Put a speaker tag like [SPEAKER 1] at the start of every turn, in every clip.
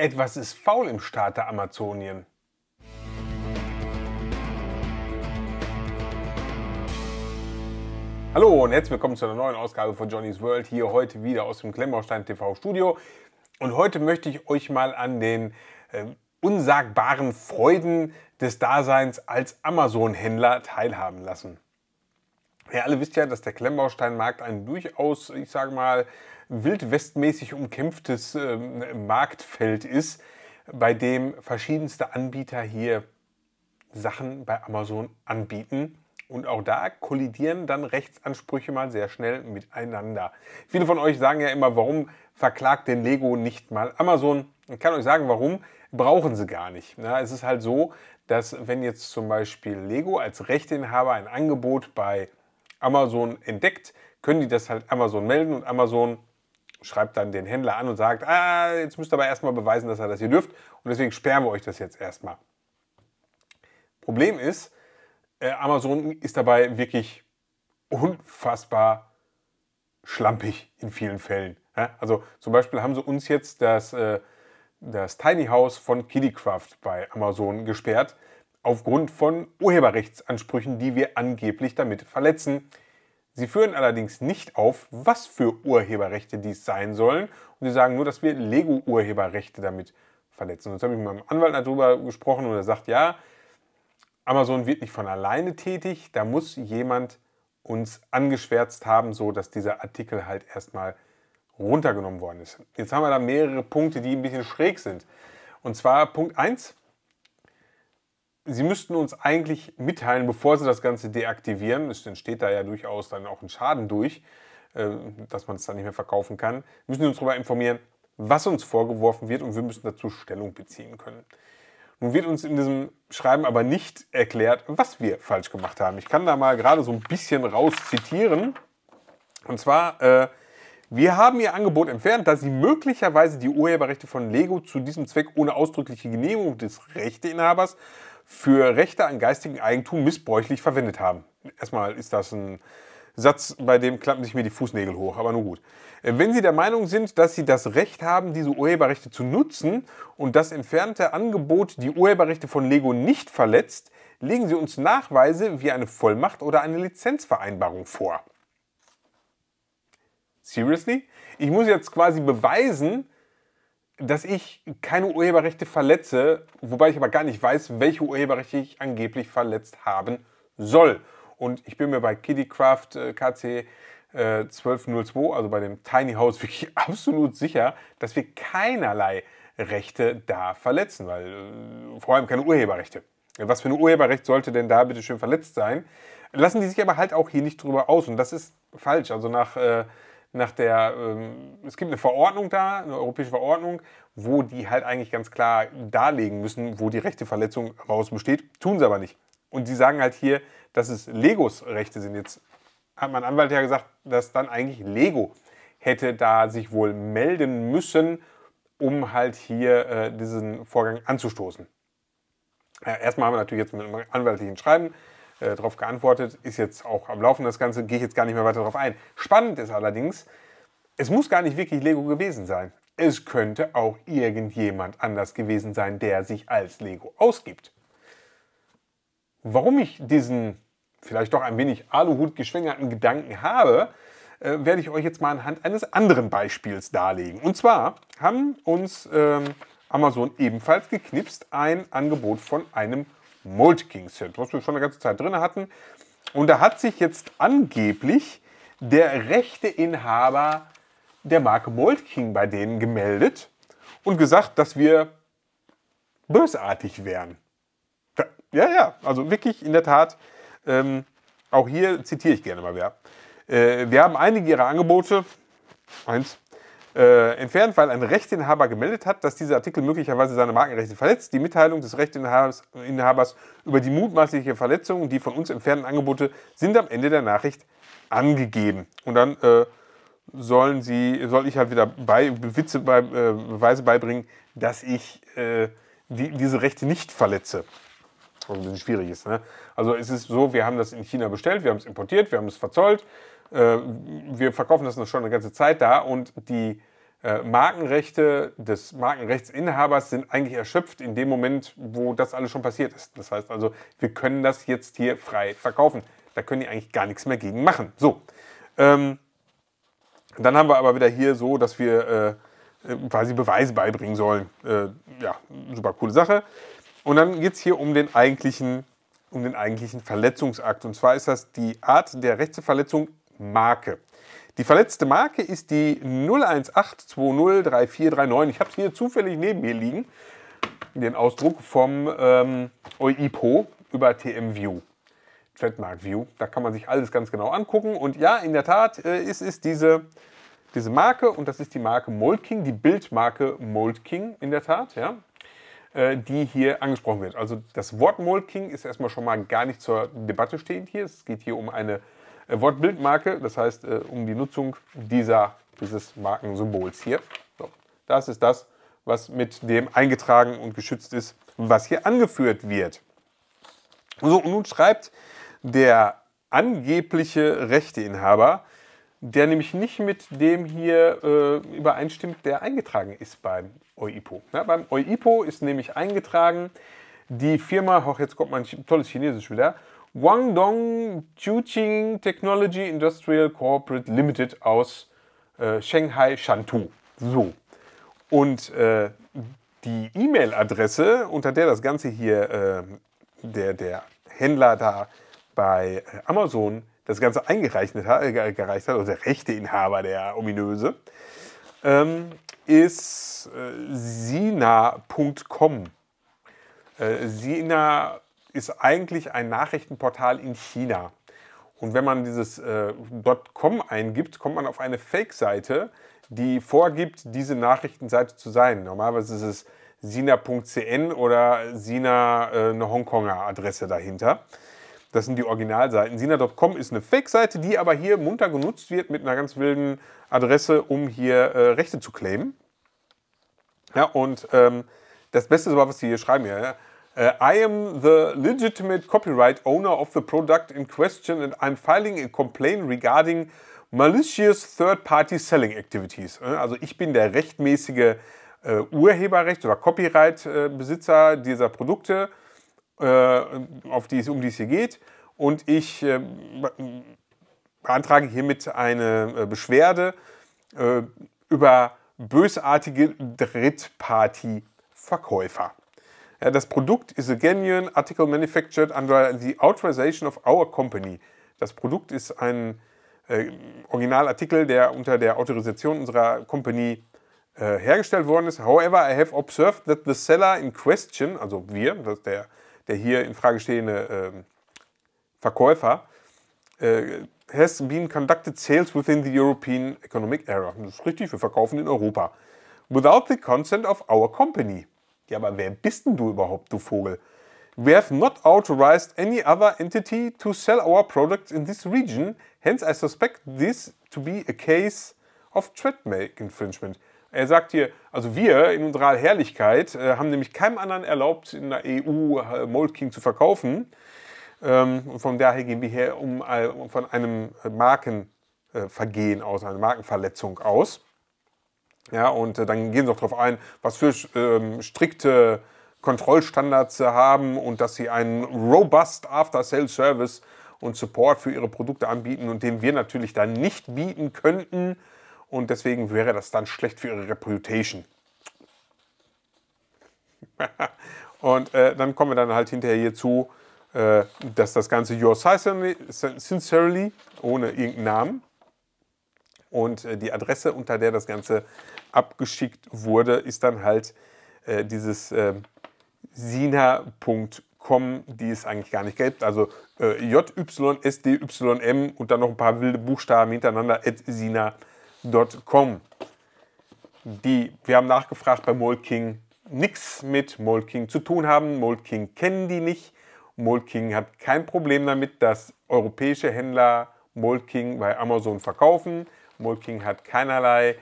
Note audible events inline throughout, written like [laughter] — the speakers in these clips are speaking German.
[SPEAKER 1] Etwas ist faul im Staat der Amazonien. Hallo und herzlich willkommen zu einer neuen Ausgabe von Johnny's World, hier heute wieder aus dem Klemmbaustein TV Studio. Und heute möchte ich euch mal an den äh, unsagbaren Freuden des Daseins als Amazon-Händler teilhaben lassen. Ihr alle wisst ja, dass der Klemmbausteinmarkt ein durchaus, ich sage mal, wildwestmäßig umkämpftes ähm, Marktfeld ist, bei dem verschiedenste Anbieter hier Sachen bei Amazon anbieten. Und auch da kollidieren dann Rechtsansprüche mal sehr schnell miteinander. Viele von euch sagen ja immer, warum verklagt denn Lego nicht mal Amazon? Ich kann euch sagen, warum brauchen sie gar nicht. Na, es ist halt so, dass wenn jetzt zum Beispiel Lego als Rechteinhaber ein Angebot bei Amazon entdeckt, können die das halt Amazon melden und Amazon schreibt dann den Händler an und sagt, ah, jetzt müsst ihr aber erstmal beweisen, dass ihr das hier dürft und deswegen sperren wir euch das jetzt erstmal. Problem ist, äh, Amazon ist dabei wirklich unfassbar schlampig in vielen Fällen. Also zum Beispiel haben sie uns jetzt das, äh, das Tiny House von Kiddycraft bei Amazon gesperrt, aufgrund von Urheberrechtsansprüchen, die wir angeblich damit verletzen. Sie führen allerdings nicht auf, was für Urheberrechte dies sein sollen und sie sagen nur, dass wir Lego-Urheberrechte damit verletzen. Jetzt habe ich mit meinem Anwalt darüber gesprochen und er sagt, ja, Amazon wird nicht von alleine tätig, da muss jemand uns angeschwärzt haben, so dass dieser Artikel halt erstmal runtergenommen worden ist. Jetzt haben wir da mehrere Punkte, die ein bisschen schräg sind. Und zwar Punkt 1, Sie müssten uns eigentlich mitteilen, bevor Sie das Ganze deaktivieren, es entsteht da ja durchaus dann auch ein Schaden durch, ähm, dass man es dann nicht mehr verkaufen kann, müssen Sie uns darüber informieren, was uns vorgeworfen wird und wir müssen dazu Stellung beziehen können. Nun wird uns in diesem Schreiben aber nicht erklärt, was wir falsch gemacht haben. Ich kann da mal gerade so ein bisschen raus zitieren. Und zwar, äh, wir haben Ihr Angebot entfernt, da Sie möglicherweise die Urheberrechte von Lego zu diesem Zweck ohne ausdrückliche Genehmigung des Rechteinhabers für Rechte an geistigem Eigentum missbräuchlich verwendet haben. Erstmal ist das ein Satz, bei dem klappen sich mir die Fußnägel hoch, aber nur gut. Wenn Sie der Meinung sind, dass Sie das Recht haben, diese Urheberrechte zu nutzen und das entfernte Angebot die Urheberrechte von Lego nicht verletzt, legen Sie uns Nachweise wie eine Vollmacht oder eine Lizenzvereinbarung vor. Seriously? Ich muss jetzt quasi beweisen, dass ich keine Urheberrechte verletze, wobei ich aber gar nicht weiß, welche Urheberrechte ich angeblich verletzt haben soll. Und ich bin mir bei KittyCraft KC 1202, also bei dem Tiny House, [laughs] wirklich absolut sicher, dass wir keinerlei Rechte da verletzen, weil äh, vor allem keine Urheberrechte. Was für ein Urheberrecht sollte denn da bitte schön verletzt sein? Lassen die sich aber halt auch hier nicht drüber aus und das ist falsch. Also nach äh, nach der, ähm, es gibt eine Verordnung da, eine europäische Verordnung, wo die halt eigentlich ganz klar darlegen müssen, wo die rechte Verletzung raus besteht, tun sie aber nicht. Und sie sagen halt hier, dass es Legos Rechte sind. Jetzt hat mein Anwalt ja gesagt, dass dann eigentlich Lego hätte da sich wohl melden müssen, um halt hier äh, diesen Vorgang anzustoßen. Ja, erstmal haben wir natürlich jetzt mit einem anwaltlichen Schreiben äh, darauf geantwortet. Ist jetzt auch am Laufen das Ganze, gehe ich jetzt gar nicht mehr weiter darauf ein. Spannend ist allerdings, es muss gar nicht wirklich Lego gewesen sein. Es könnte auch irgendjemand anders gewesen sein, der sich als Lego ausgibt. Warum ich diesen vielleicht doch ein wenig Aluhut geschwängerten Gedanken habe, äh, werde ich euch jetzt mal anhand eines anderen Beispiels darlegen. Und zwar haben uns ähm, Amazon ebenfalls geknipst ein Angebot von einem Moltking-Set, was wir schon eine ganze Zeit drin hatten. Und da hat sich jetzt angeblich der rechte Inhaber der Marke Moltking bei denen gemeldet und gesagt, dass wir bösartig wären. Ja, ja, also wirklich in der Tat, ähm, auch hier zitiere ich gerne mal wer. Äh, wir haben einige ihrer Angebote, eins, äh, entfernt, weil ein Rechteinhaber gemeldet hat, dass dieser Artikel möglicherweise seine Markenrechte verletzt. Die Mitteilung des Rechteinhabers über die mutmaßliche Verletzung und die von uns entfernten Angebote sind am Ende der Nachricht angegeben. Und dann äh, sollen sie, soll ich halt wieder bei, Witze bei, äh, Beweise beibringen, dass ich äh, die, diese Rechte nicht verletze Was ein bisschen schwierig ist. Ne? Also es ist so, wir haben das in China bestellt, wir haben es importiert, wir haben es verzollt, äh, wir verkaufen das noch schon eine ganze Zeit da und die äh, Markenrechte des Markenrechtsinhabers sind eigentlich erschöpft in dem Moment, wo das alles schon passiert ist. Das heißt also, wir können das jetzt hier frei verkaufen. Da können die eigentlich gar nichts mehr gegen machen. So. Ähm, dann haben wir aber wieder hier so, dass wir äh, quasi Beweise beibringen sollen. Äh, ja, super coole Sache. Und dann geht es hier um den eigentlichen um den eigentlichen Verletzungsakt. Und zwar ist das die Art der Rechtsverletzung Marke. Die verletzte Marke ist die 018203439. Ich habe es hier zufällig neben mir liegen, den Ausdruck vom ähm, OIPO über TM View. Trademark View, da kann man sich alles ganz genau angucken. Und ja, in der Tat äh, ist es diese, diese Marke und das ist die Marke Mold die Bildmarke Mold in der Tat, ja, äh, die hier angesprochen wird. Also das Wort Mold ist erstmal schon mal gar nicht zur Debatte stehend hier. Es geht hier um eine äh, Wortbildmarke, das heißt äh, um die Nutzung dieser, dieses Markensymbols hier. So, das ist das, was mit dem eingetragen und geschützt ist, was hier angeführt wird. So, und nun schreibt der angebliche Rechteinhaber, der nämlich nicht mit dem hier äh, übereinstimmt, der eingetragen ist beim OIPO. Ja, beim OIPO ist nämlich eingetragen die Firma, auch jetzt kommt mein tolles Chinesisch wieder, Guangdong Chuqing Technology Industrial Corporate Limited aus äh, Shanghai Shantou. So. Und äh, die E-Mail-Adresse, unter der das Ganze hier äh, der, der Händler da bei äh, Amazon das Ganze eingereicht hat, äh, hat oder also der Rechteinhaber, der ominöse, ähm, ist äh, sina.com. Äh, sina ist eigentlich ein Nachrichtenportal in China. Und wenn man dieses äh, .com eingibt, kommt man auf eine Fake-Seite, die vorgibt, diese Nachrichtenseite zu sein. Normalerweise ist es sina.cn oder sina äh, eine Hongkonger Adresse dahinter. Das sind die Originalseiten. Sina.com ist eine Fake-Seite, die aber hier munter genutzt wird mit einer ganz wilden Adresse, um hier äh, Rechte zu claimen. Ja, und ähm, das Beste ist aber, was die hier schreiben. Ja, Uh, I am the legitimate copyright owner of the product in question and I'm filing a complaint regarding malicious third-party selling activities. Äh, also ich bin der rechtmäßige äh, Urheberrecht- oder Copyright-Besitzer dieser Produkte, äh, auf die es, um die es hier geht. Und ich äh, beantrage hiermit eine äh, Beschwerde äh, über bösartige Drittparty-Verkäufer. Ja, das Produkt is a genuine article manufactured under the authorization of our company. Das Produkt ist ein äh, Originalartikel, der unter der Autorisation unserer Company äh, hergestellt worden ist. However, I have observed that the seller in question, also wir, das der, der hier in Frage stehende ähm, äh, Verkäufer, has been conducted sales within the European Economic Area. Das ist richtig, wir verkaufen in Europa. Without the consent of our company. Ja, aber wer bist denn du überhaupt, du Vogel? We have not authorized any other entity to sell our products in this region. Hence, I suspect this to be a case of trademark infringement. Er sagt hier, also wir in unserer Herrlichkeit äh, haben nämlich keinem anderen erlaubt, in der EU äh, Mold zu verkaufen. Ähm, von daher gehen wir hier um, äh, von einem Markenvergehen aus, einer Markenverletzung aus. Ja, und äh, dann gehen sie auch darauf ein, was für ähm, strikte Kontrollstandards sie haben und dass sie einen robust After-Sale-Service und Support für ihre Produkte anbieten und den wir natürlich dann nicht bieten könnten. Und deswegen wäre das dann schlecht für ihre Reputation. [laughs] und äh, dann kommen wir dann halt hinterher hierzu, äh, dass das Ganze Your Sincerely, ohne irgendeinen Namen, und äh, die Adresse, unter der das Ganze abgeschickt wurde, ist dann halt äh, dieses äh, sina.com, die es eigentlich gar nicht gibt. Also äh, JYSDYM und dann noch ein paar wilde Buchstaben hintereinander at sina.com. Die, wir haben nachgefragt bei Molking, nichts mit Molking zu tun haben. Molking kennen die nicht. Molking hat kein Problem damit, dass europäische Händler Molking bei Amazon verkaufen. Mulking hat keinerlei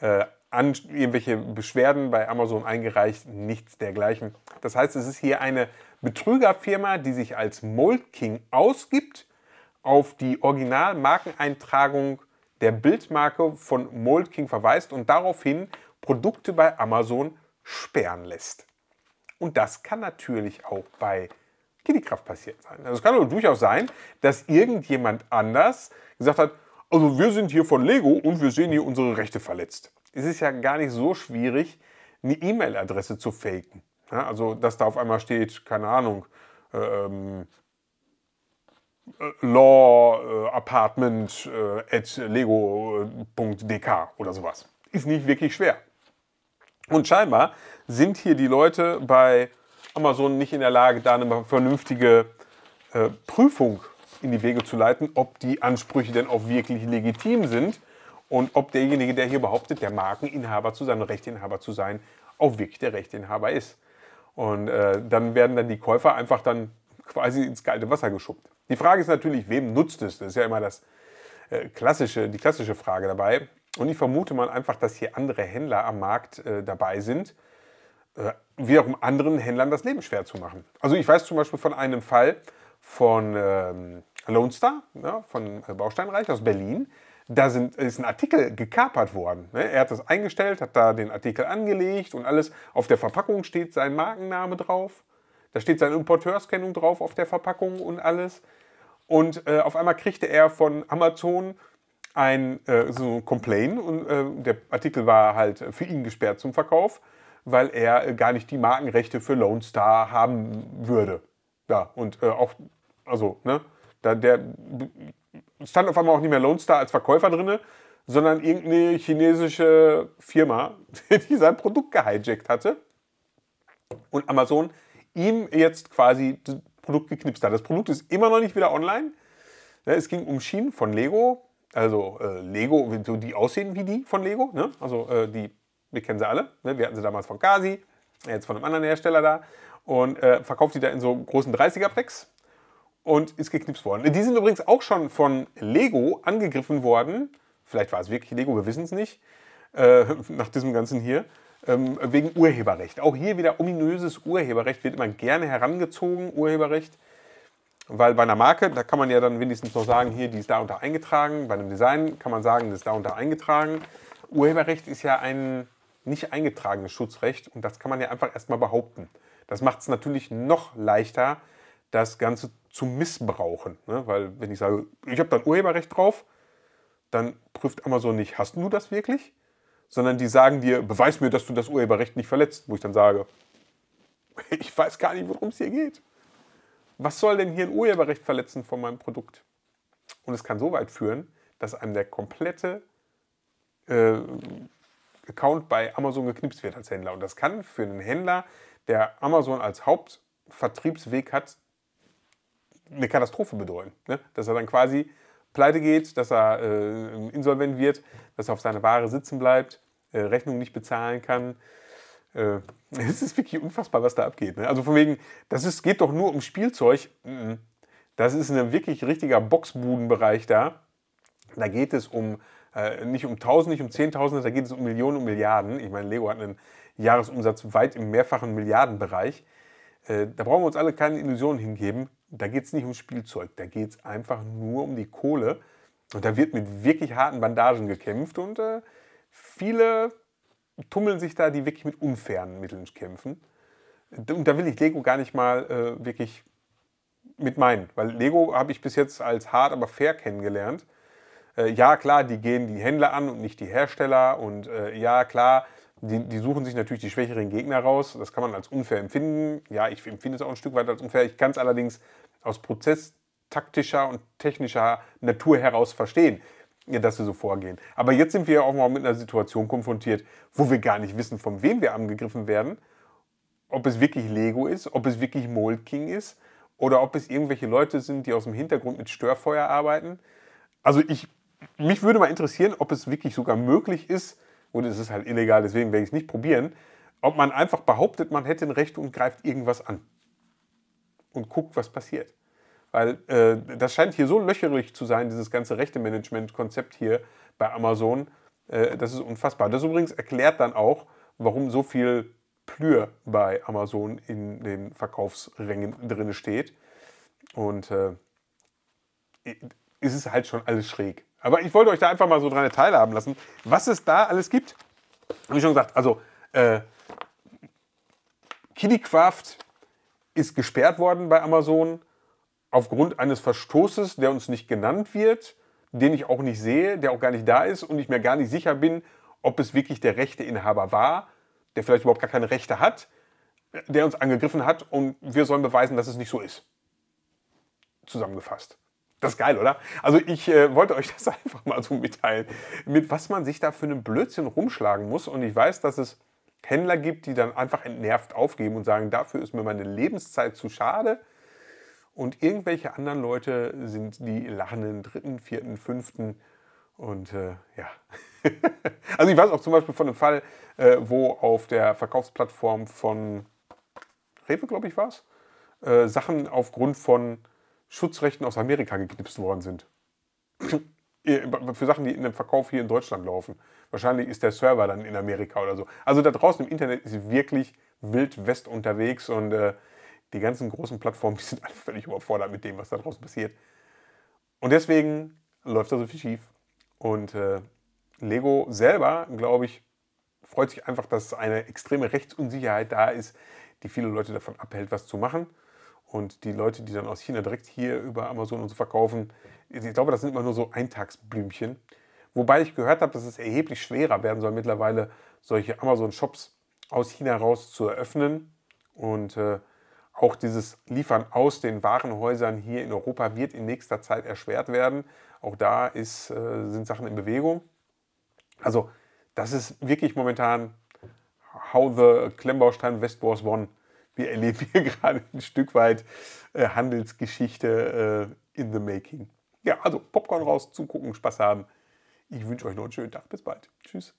[SPEAKER 1] äh, an, irgendwelche Beschwerden bei Amazon eingereicht, nichts dergleichen. Das heißt, es ist hier eine Betrügerfirma, die sich als Mold ausgibt, auf die Originalmarkeneintragung der Bildmarke von Mold verweist und daraufhin Produkte bei Amazon sperren lässt. Und das kann natürlich auch bei Kittykraft passiert sein. Also es kann durchaus sein, dass irgendjemand anders gesagt hat, also wir sind hier von Lego und wir sehen hier unsere Rechte verletzt. Es ist ja gar nicht so schwierig, eine E-Mail-Adresse zu faken. Ja, also dass da auf einmal steht, keine Ahnung, äh, ähm, äh, law äh, äh, oder sowas. Ist nicht wirklich schwer. Und scheinbar sind hier die Leute bei Amazon nicht in der Lage, da eine vernünftige äh, Prüfung in die Wege zu leiten, ob die Ansprüche denn auch wirklich legitim sind und ob derjenige, der hier behauptet, der Markeninhaber zu sein, Rechteinhaber zu sein, auch wirklich der Rechteinhaber ist. Und äh, dann werden dann die Käufer einfach dann quasi ins kalte Wasser geschubbt. Die Frage ist natürlich, wem nutzt es? Das ist ja immer das, äh, klassische, die klassische Frage dabei. Und ich vermute mal einfach, dass hier andere Händler am Markt äh, dabei sind, äh, wiederum anderen Händlern das Leben schwer zu machen. Also ich weiß zum Beispiel von einem Fall von ähm, Lone Star ja, von äh, Bausteinreich aus Berlin. Da sind, ist ein Artikel gekapert worden. Ne? Er hat das eingestellt, hat da den Artikel angelegt und alles. Auf der Verpackung steht sein Markenname drauf. Da steht seine Importeurskennung drauf auf der Verpackung und alles. Und äh, auf einmal kriegte er von Amazon ein äh, so ein und äh, der Artikel war halt für ihn gesperrt zum Verkauf, weil er äh, gar nicht die Markenrechte für Lone Star haben würde. Ja, und äh, auch, also, ne? Da, der stand auf einmal auch nicht mehr Lone Star als Verkäufer drin, sondern irgendeine chinesische Firma, [laughs] die sein Produkt gehijackt hatte. Und Amazon ihm jetzt quasi das Produkt geknipst hat. Das Produkt ist immer noch nicht wieder online. Ne, es ging um Schienen von Lego. Also äh, Lego, die aussehen wie die von Lego. Ne? Also äh, die, wir kennen sie alle. Ne? Wir hatten sie damals von Kasi, jetzt von einem anderen Hersteller da. Und äh, verkauft die da in so großen 30er-Packs und ist geknipst worden. Die sind übrigens auch schon von Lego angegriffen worden. Vielleicht war es wirklich Lego, wir wissen es nicht. Äh, [laughs] nach diesem Ganzen hier. Ähm, wegen Urheberrecht. Auch hier wieder ominöses Urheberrecht wird immer gerne herangezogen, Urheberrecht. Weil bei einer Marke, da kann man ja dann wenigstens noch sagen, hier, die ist da und eingetragen. Bei einem Design kann man sagen, das ist da und eingetragen. Urheberrecht ist ja ein nicht eingetragenes Schutzrecht und das kann man ja einfach erstmal behaupten. Das macht es natürlich noch leichter, das Ganze zu missbrauchen. Ne? Weil wenn ich sage, ich habe dann Urheberrecht drauf, dann prüft Amazon nicht, hast du das wirklich? Sondern die sagen dir, beweis mir, dass du das Urheberrecht nicht verletzt, wo ich dann sage, [laughs] ich weiß gar nicht, worum es hier geht. Was soll denn hier ein Urheberrecht verletzen von meinem Produkt? Und es kann so weit führen, dass einem der komplette äh, Account bei Amazon geknipst wird als Händler. Und das kann für einen Händler, der Amazon als Hauptvertriebsweg hat, eine Katastrophe bedeuten. Ne? Dass er dann quasi pleite geht, dass er äh, insolvent wird, dass er auf seine Ware sitzen bleibt, äh, Rechnungen nicht bezahlen kann. Äh, [laughs] es ist wirklich unfassbar, was da abgeht. Ne? Also von wegen, das ist, geht doch nur um Spielzeug. Mhm. Das ist ein wirklich richtiger Boxbudenbereich da. Da geht es um äh, nicht um Tausend, nicht um Zehntausende, da geht es um Millionen und Milliarden. Ich meine, Lego hat einen Jahresumsatz weit im mehrfachen Milliardenbereich. Äh, da brauchen wir uns alle keine Illusionen hingeben. Da geht es nicht um Spielzeug, da geht es einfach nur um die Kohle. Und da wird mit wirklich harten Bandagen gekämpft und äh, viele tummeln sich da, die wirklich mit unfairen Mitteln kämpfen. Und da will ich Lego gar nicht mal äh, wirklich mit meinen, weil Lego habe ich bis jetzt als hart, aber fair kennengelernt. Äh, ja, klar, die gehen die Händler an und nicht die Hersteller. Und äh, ja, klar, die, die, suchen sich natürlich die schwächeren Gegner raus. Das kann man als unfair empfinden. Ja, ich empfinde es auch ein Stück weit als unfair. Ich kann es allerdings aus prozesstaktischer und technischer Natur heraus verstehen, dass sie so vorgehen. Aber jetzt sind wir ja auch mal mit einer Situation konfrontiert, wo wir gar nicht wissen, von wem wir angegriffen werden. Ob es wirklich Lego ist, ob es wirklich Mold King ist oder ob es irgendwelche Leute sind, die aus dem Hintergrund mit Störfeuer arbeiten. Also ich, mich würde mal interessieren, ob es wirklich sogar möglich ist, Gut, es ist halt illegal, deswegen werde ich es nicht probieren. Ob man einfach behauptet, man hätte ein Recht und greift irgendwas an. Und guckt, was passiert. Weil äh, das scheint hier so löcherig zu sein, dieses ganze rechtemanagement konzept hier bei Amazon. Äh, das ist unfassbar. Das übrigens erklärt dann auch, warum so viel Plür bei Amazon in den Verkaufsrängen drin steht. Und äh, ist es halt schon alles schräg. Aber ich wollte euch da einfach mal so dran teilhaben lassen, was es da alles gibt. Wie schon gesagt, also äh, Kiddycraft ist gesperrt worden bei Amazon aufgrund eines Verstoßes, der uns nicht genannt wird, den ich auch nicht sehe, der auch gar nicht da ist und ich mir gar nicht sicher bin, ob es wirklich der rechte Inhaber war, der vielleicht überhaupt gar keine Rechte hat, der uns angegriffen hat und wir sollen beweisen, dass es nicht so ist. Zusammengefasst. Das ist geil, oder? Also ich äh, wollte euch [laughs] das einfach mal so mitteilen, mit was man sich da für einen Blödsinn rumschlagen muss. Und ich weiß, dass es Händler gibt, die dann einfach entnervt aufgeben und sagen, dafür ist mir meine Lebenszeit zu schade. Und irgendwelche anderen Leute sind die lachenden dritten, vierten, fünften. Und äh, ja. [laughs] also ich weiß auch zum Beispiel von einem Fall, äh, wo auf der Verkaufsplattform von Rewe, glaube ich, war es, äh, Sachen aufgrund von Schutzrechten aus Amerika geknipst worden sind. [clears throat] Für Sachen, die in dem Verkauf hier in Deutschland laufen. Wahrscheinlich ist der Server dann in Amerika oder so. Also da draußen im Internet ist wirklich wild West unterwegs und äh, die ganzen großen Plattformen, [laughs] die sind alle völlig überfordert mit dem, was da draußen passiert. Und deswegen läuft da so viel schief. Und äh, Lego selber, glaube ich, freut sich einfach, dass eine extreme Rechtsunsicherheit da ist, die viele Leute davon abhält, was zu machen. Und die Leute, die dann aus China direkt hier über Amazon und so verkaufen, ich glaube, das sind immer nur so Eintagsblümchen. Wobei ich gehört habe, dass es erheblich schwerer werden soll, mittlerweile solche Amazon-Shops aus China raus zu eröffnen. Und äh, auch dieses Liefern aus den Warenhäusern hier in Europa wird in nächster Zeit erschwert werden. Auch da ist, äh, sind Sachen in Bewegung. Also das ist wirklich momentan how the Klemmbaustein West Wars One wir erleben hier [laughs] gerade ein Stück weit äh, Handelsgeschichte äh, in the making. Ja, also Popcorn raus, zugucken, Spaß haben. Ich wünsche euch noch einen schönen Tag. Bis bald. Tschüss.